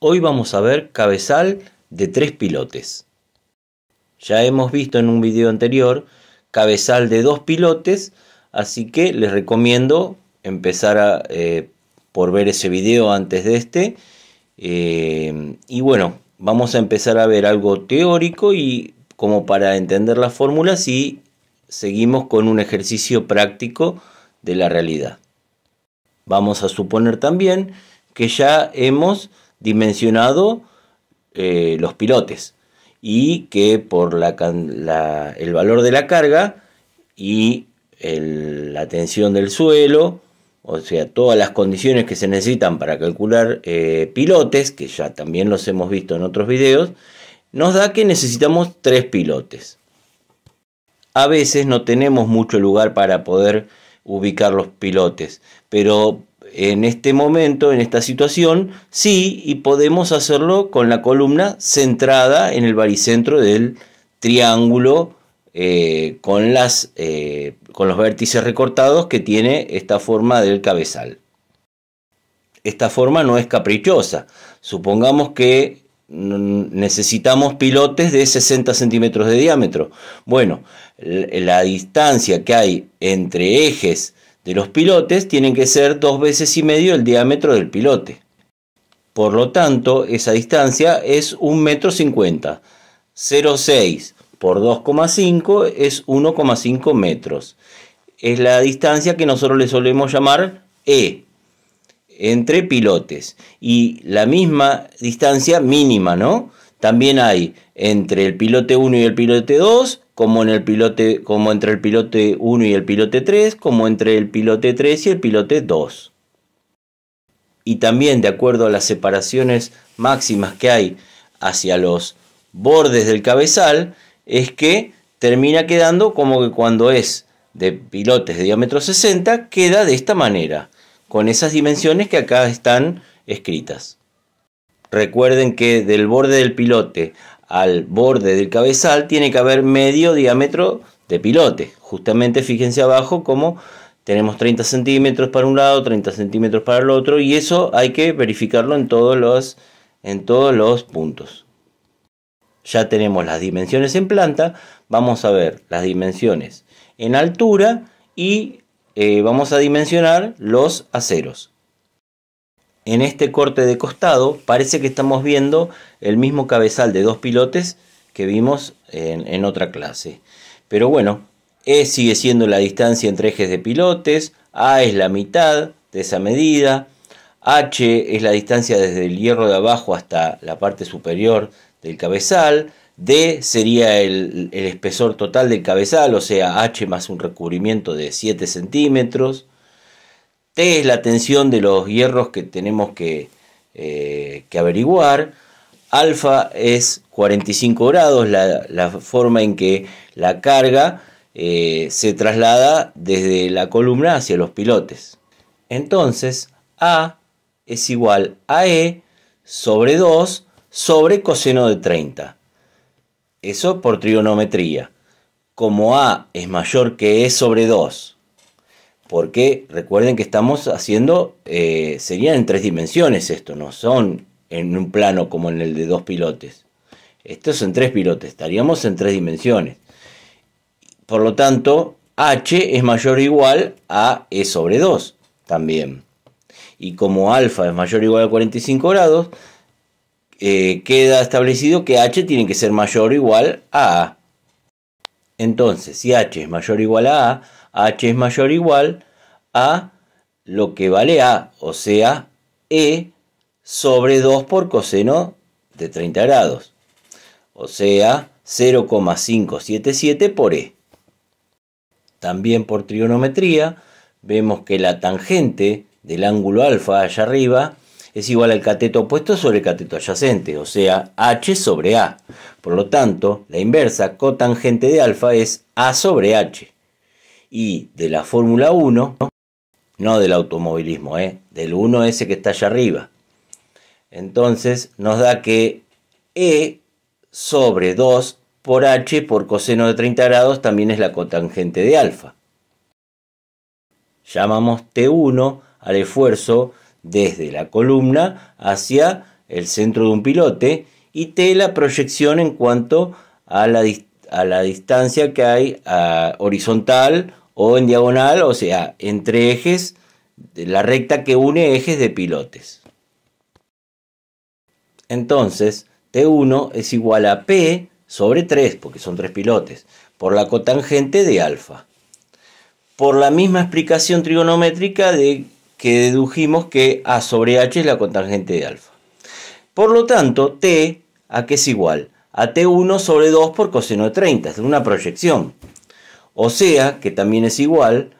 Hoy vamos a ver cabezal de tres pilotes. Ya hemos visto en un video anterior cabezal de dos pilotes, así que les recomiendo empezar a, eh, por ver ese video antes de este. Eh, y bueno, vamos a empezar a ver algo teórico y como para entender las fórmulas y seguimos con un ejercicio práctico de la realidad. Vamos a suponer también que ya hemos dimensionado eh, los pilotes y que por la, el valor de la carga y la tensión del suelo, o sea, todas las condiciones que se necesitan para calcular eh, pilotes, que ya también los hemos visto en otros videos, nos da que necesitamos tres pilotes. A veces no tenemos mucho lugar para poder ubicar los pilotes, pero en este momento, en esta situación, sí, y podemos hacerlo con la columna centrada en el baricentro del triángulo eh, con, las, eh, con los vértices recortados que tiene esta forma del cabezal. Esta forma no es caprichosa. Supongamos que necesitamos pilotes de 60 centímetros de diámetro. Bueno, la distancia que hay entre ejes de los pilotes tienen que ser dos veces y medio el diámetro del pilote. Por lo tanto, esa distancia es 1,50 metro. 0,6 por 2,5 es 1,5 metros. Es la distancia que nosotros le solemos llamar E entre pilotes. Y la misma distancia mínima, ¿no? También hay entre el pilote 1 y el pilote 2 como, en el pilote, como entre el pilote 1 y el pilote 3, como entre el pilote 3 y el pilote 2. Y también de acuerdo a las separaciones máximas que hay hacia los bordes del cabezal, es que termina quedando como que cuando es de pilotes de diámetro 60, queda de esta manera, con esas dimensiones que acá están escritas. Recuerden que del borde del pilote al borde del cabezal tiene que haber medio diámetro de pilote. Justamente fíjense abajo como tenemos 30 centímetros para un lado, 30 centímetros para el otro y eso hay que verificarlo en todos los, en todos los puntos. Ya tenemos las dimensiones en planta, vamos a ver las dimensiones en altura y eh, vamos a dimensionar los aceros en este corte de costado parece que estamos viendo el mismo cabezal de dos pilotes que vimos en, otra clase. Pero bueno, E sigue siendo la distancia entre ejes de pilotes, A es la mitad de esa medida, H es la distancia desde el hierro de abajo hasta la parte superior del cabezal, D sería el, el espesor total del cabezal, o sea, H más un recubrimiento de 7 centímetros, es la tensión de los hierros que tenemos que, eh, averiguar. Alfa es 45 grados, la, forma en que la carga eh, se traslada desde la columna hacia los pilotes. Entonces, A es igual a E sobre 2 sobre coseno de 30. Eso por trigonometría. Como A es mayor que E sobre 2 porque recuerden que estamos haciendo, eh, serían en tres dimensiones esto, no son en un plano como en el de dos pilotes. Esto es en tres pilotes, estaríamos en tres dimensiones. Por lo tanto, h es mayor o igual a e sobre 2 también. Y como alfa es mayor o igual a 45 grados, eh, queda establecido que h tiene que ser mayor o igual a a. Entonces, si h es mayor o igual a a, h es mayor o igual a lo que vale a, o sea, e sobre 2 por coseno de 30 grados, o sea, 0,577 por e. También por trigonometría vemos que la tangente del ángulo alfa allá arriba es igual al cateto opuesto sobre el cateto adyacente, o sea, h sobre a. Por lo tanto, la inversa cotangente de alfa es a sobre h y de la Fórmula 1, ¿no? del automovilismo, ¿eh? del 1S que está allá arriba. Entonces nos da que E sobre 2 por H por coseno de 30 grados también es la cotangente de alfa. Llamamos T1 al esfuerzo desde la columna hacia el centro de un pilote y T la proyección en cuanto a la distancia a la distancia que hay a horizontal o en diagonal, o sea, entre ejes, la recta que une ejes de pilotes. Entonces, T1 es igual a P sobre 3, porque son tres pilotes, por la cotangente de alfa. Por la misma explicación trigonométrica de que dedujimos que A sobre H es la cotangente de alfa. Por lo tanto, T, ¿a qué es igual? a T1 sobre 2 por coseno de 30, es una proyección. O sea que también es igual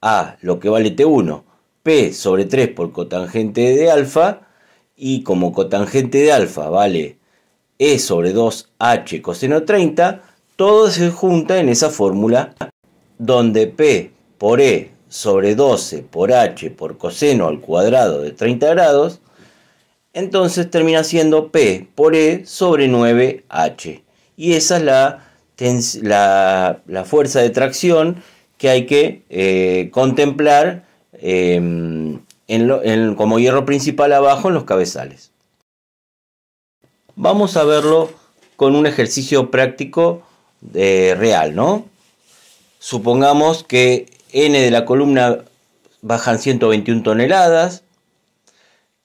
a lo que vale T1, P sobre 3 por cotangente de alfa, y como cotangente de alfa vale E sobre 2H coseno 30, todo se junta en esa fórmula donde P por E sobre 12 por H por coseno al cuadrado de 30 grados entonces termina siendo P por E sobre 9H. Y esa es la, fuerza de tracción que hay que eh, contemplar em, como hierro principal abajo en los cabezales. Vamos a verlo con un ejercicio práctico eh, real, ¿no? Supongamos que N de la columna bajan 121 toneladas,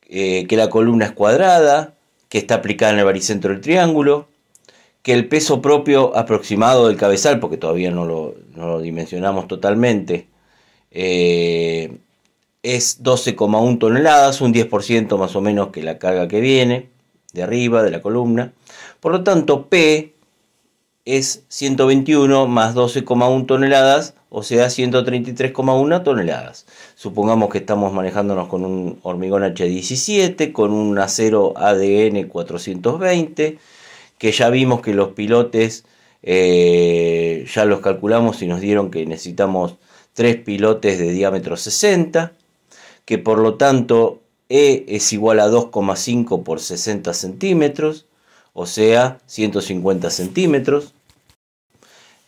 eh, que la columna es cuadrada, que está aplicada en el baricentro del triángulo, que el peso propio aproximado del cabezal, porque todavía no lo, dimensionamos totalmente, eh, es 12,1 toneladas, un 10% más o menos que la carga que viene de arriba de la columna. Por lo tanto, P es 121 más 12,1 toneladas, o sea 133,1 toneladas. Supongamos que estamos manejándonos con un hormigón H17, con un acero ADN 420, que ya vimos que los pilotes eh, ya los calculamos y nos dieron que necesitamos tres pilotes de diámetro 60, que por lo tanto E es igual a 2,5 por 60 centímetros, o sea 150 centímetros.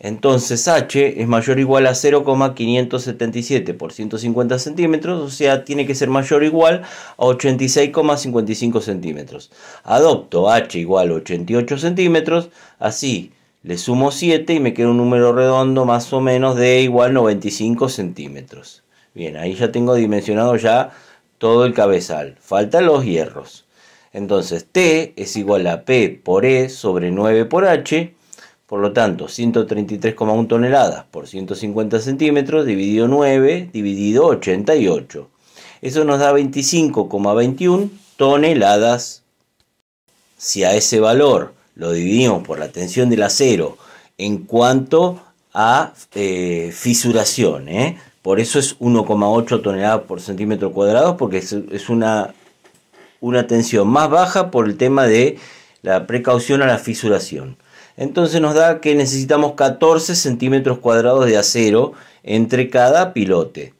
Entonces h es mayor o igual a 0,577 por 150 centímetros, o sea, tiene que ser mayor o igual a 86,55 centímetros. Adopto h igual a 88 centímetros, así le sumo 7 y me queda un número redondo más o menos de igual a 95 centímetros. Bien, ahí ya tengo dimensionado ya todo el cabezal, faltan los hierros. Entonces T es igual a P por E sobre 9 por H por lo tanto, 133,1 toneladas por 150 centímetros dividido 9 dividido 88. Eso nos da 25,21 toneladas. Si a ese valor lo dividimos por la tensión del acero en cuanto a eh, fisuración, ¿eh? por eso es 1,8 toneladas por centímetro cuadrado, porque es, una, una tensión más baja por el tema de la precaución a la fisuración. Entonces nos da que necesitamos 14 centímetros cuadrados de acero entre cada pilote.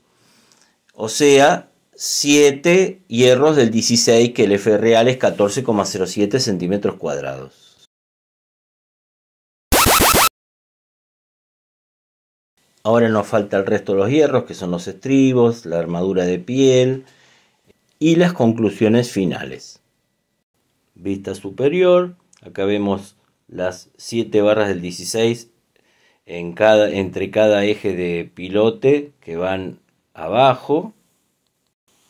O sea, 7 hierros del 16, que el F real es 14,07 centímetros cuadrados. Ahora nos falta el resto de los hierros, que son los estribos, la armadura de piel y las conclusiones finales. Vista superior, acá vemos las 7 barras del 16 en cada, entre cada eje de pilote que van abajo.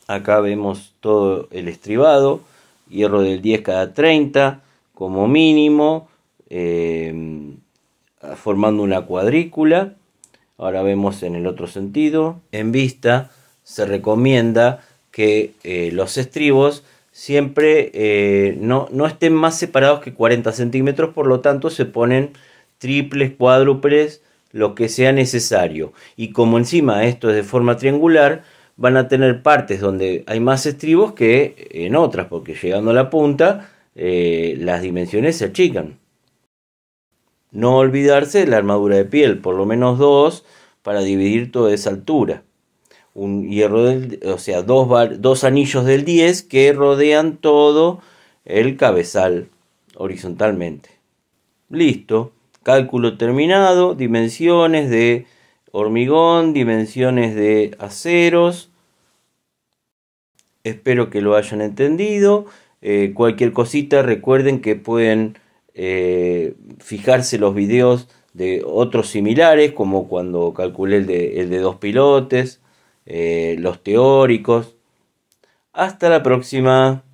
Acá vemos todo el estribado, hierro del 10 cada 30 como mínimo, eh, formando una cuadrícula. Ahora vemos en el otro sentido. En vista se recomienda que eh, los estribos siempre eh, no, estén más separados que 40 centímetros, por lo tanto se ponen triples, cuádruples, lo que sea necesario. Y como encima esto es de forma triangular, van a tener partes donde hay más estribos que en otras, porque llegando a la punta eh, las dimensiones se achican. No olvidarse de la armadura de piel, por lo menos dos, para dividir toda esa altura un hierro del, o sea, dos, dos anillos del 10 que rodean todo el cabezal horizontalmente. Listo, cálculo terminado, dimensiones de hormigón, dimensiones de aceros. Espero que lo hayan entendido. Eh, cualquier cosita, recuerden que pueden eh, fijarse los videos de otros similares, como cuando calculé el el de dos pilotes. Eh, los teóricos. Hasta la próxima.